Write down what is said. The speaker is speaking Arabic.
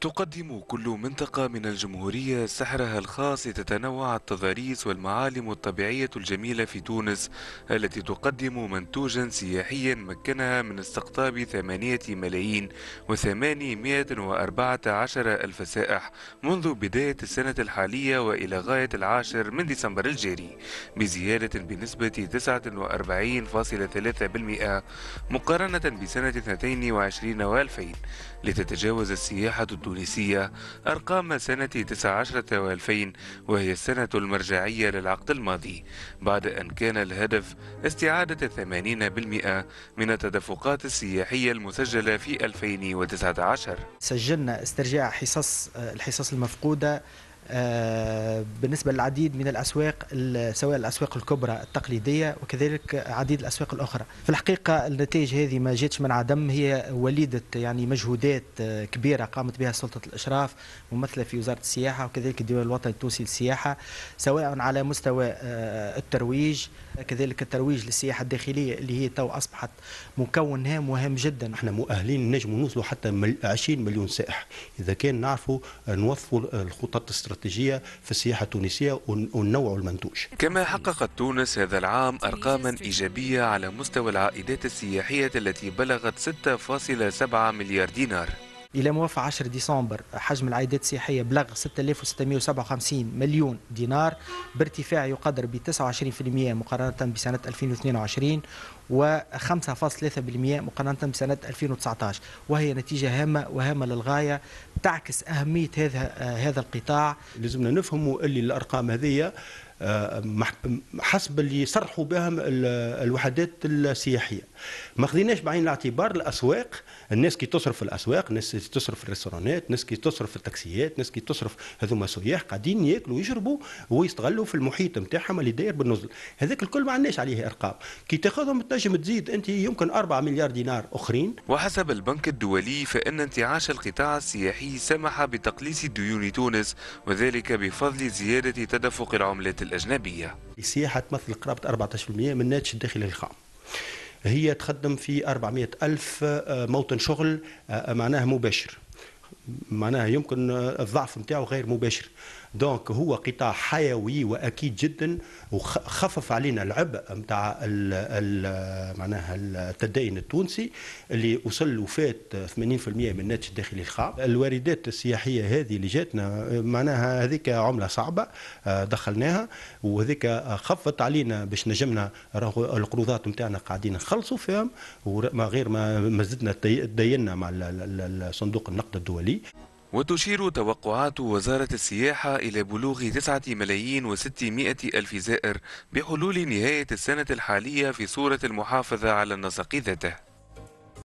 تقدم كل منطقة من الجمهورية سحرها الخاص تتنوع التضاريس والمعالم الطبيعية الجميلة في تونس التي تقدم منتوجا سياحيا مكنها من استقطاب ثمانية ملايين وثمانمائة وأربعة عشر ألف سائح منذ بداية السنة الحالية وإلى غاية العاشر من ديسمبر الجاري بزيادة بنسبة 49.3% مقارنة بسنة 22 و2000 لتتجاوز السياحة التونسية أرقام سنة 19 و2000 وهي السنة المرجعية للعقد الماضي بعد أن كان الهدف استعادة 80% من التدفقات السياحية المسجلة في 2019 سجلنا استرجاع حصص الحصص المفقودة آه، بالنسبة للعديد من الأسواق سواء الأسواق الكبرى التقليدية وكذلك عديد الأسواق الأخرى في الحقيقة النتائج هذه ما جاتش من عدم هي وليدة يعني مجهودات آه، كبيرة قامت بها سلطة الإشراف ممثلة في وزارة السياحة وكذلك الديوان الوطني التونسي للسياحة سواء على مستوى آه، الترويج كذلك الترويج للسياحة الداخلية اللي هي تو أصبحت مكون هام وهام جدا احنا مؤهلين نجم نوصلوا حتى 20 مليون سائح إذا كان نعرفوا نوفر الخطط الاستراتيجية استراتيجية في السياحة التونسية والنوع المنتوج كما حققت تونس هذا العام أرقاما إيجابية على مستوى العائدات السياحية التي بلغت 6.7 مليار دينار الى موافق 10 ديسمبر حجم العائدات السياحيه بلغ 6657 مليون دينار بارتفاع يقدر ب 29% مقارنه بسنه 2022 و5.3% مقارنه بسنه 2019 وهي نتيجه هامه وهامه للغايه تعكس اهميه هذا هذا القطاع لازمنا نفهموا اللي الارقام هذه آه، حسب اللي صرحوا بها الوحدات السياحيه ما خذيناش بعين الاعتبار الاسواق الناس كي تصرف في الاسواق الناس كي تصرف في الريستورانات الناس كي تصرف في التاكسيات الناس كي تصرف هذوما سياح قاعدين ياكلوا ويشربوا ويستغلوا في المحيط نتاعهم اللي داير بالنزل هذاك الكل ما عندناش عليه ارقام كي تاخذهم تنجم تزيد انت يمكن 4 مليار دينار اخرين وحسب البنك الدولي فان انتعاش القطاع السياحي سمح بتقليص ديون تونس وذلك بفضل زياده تدفق العملات الأجنبية السياحة تمثل قرابة 14% من الناتج الداخلي الخام هي تخدم في 400 ألف آه، موطن شغل آه، معناه مباشر معناها يمكن الضعف نتاعو غير مباشر دونك هو قطاع حيوي واكيد جدا وخفف علينا العبء نتاع معناها التدين التونسي اللي وصل وفات 80% من الناتج الداخلي الخام الواردات السياحيه هذه اللي جاتنا معناها هذيك عمله صعبه آه، دخلناها وهذيك خفت علينا باش نجمنا القروضات نتاعنا قاعدين نخلصوا فيهم وما غير ما زدنا تدينا مع صندوق النقد الدولي وتشير توقعات وزارة السياحة إلى بلوغ 9 ملايين و600 ألف زائر بحلول نهاية السنة الحالية في صورة المحافظة على النسق ذاته